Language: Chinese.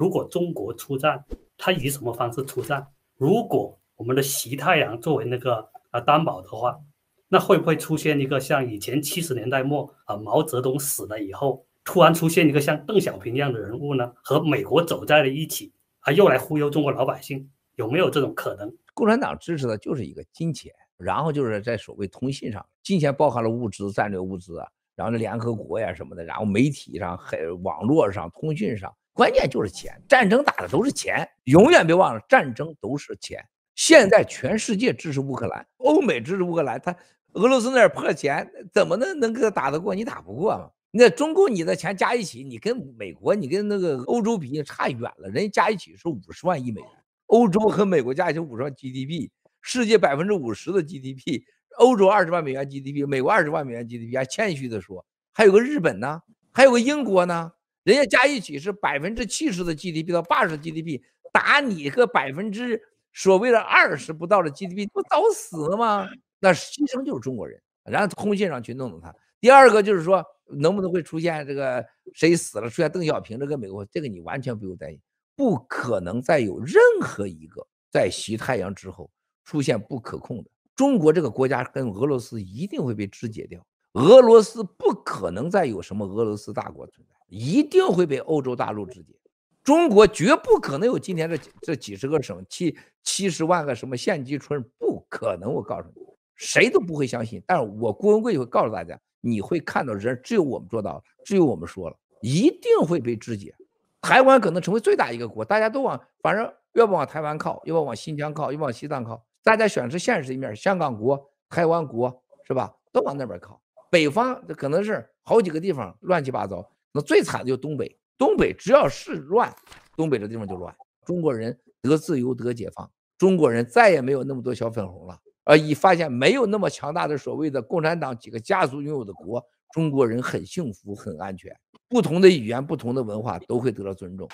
如果中国出战，他以什么方式出战？如果我们的习太阳作为那个啊担保的话，那会不会出现一个像以前七十年代末啊毛泽东死了以后，突然出现一个像邓小平一样的人物呢？和美国走在了一起，啊又来忽悠中国老百姓，有没有这种可能？共产党支持的就是一个金钱，然后就是在所谓通信上，金钱包含了物资、战略物资啊，然后联合国呀什么的，然后媒体上、还网络上、通讯上。关键就是钱，战争打的都是钱，永远别忘了，战争都是钱。现在全世界支持乌克兰，欧美支持乌克兰，他俄罗斯那点破钱怎么能能给他打得过？你打不过嘛？那中共你的钱加一起，你跟美国，你跟那个欧洲比，你差远了。人家加一起是五十万亿美元，欧洲和美国加一起五十万 GDP，世界百分之五十的 GDP，欧洲二十万美元 GDP，美国二十万美元 GDP，还谦虚的说，还有个日本呢，还有个英国呢。人家加一起是百分之七十的 GDP 到八十 GDP，打你个百分之所谓的二十不到的 GDP，不早死了吗？那牺牲就是中国人。然后空线上去弄弄他。第二个就是说，能不能会出现这个谁死了，出现邓小平这个美国，这个你完全不用担心，不可能再有任何一个在习太阳之后出现不可控的。中国这个国家跟俄罗斯一定会被肢解掉。俄罗斯不可能再有什么俄罗斯大国存在，一定会被欧洲大陆肢解。中国绝不可能有今天这这几十个省、七七十万个什么县级村，不可能。我告诉你，谁都不会相信。但是我郭文贵会告诉大家，你会看到，人只有我们做到了，只有我们说了，一定会被肢解。台湾可能成为最大一个国，大家都往反正要不往台湾靠，要不往新疆靠，要不往西藏靠，大家选择现实一面，香港国、台湾国是吧，都往那边靠。北方可能是好几个地方乱七八糟，那最惨的就东北。东北只要是乱，东北这地方就乱。中国人得自由得解放，中国人再也没有那么多小粉红了。而已发现没有那么强大的所谓的共产党几个家族拥有的国，中国人很幸福很安全。不同的语言不同的文化都会得到尊重。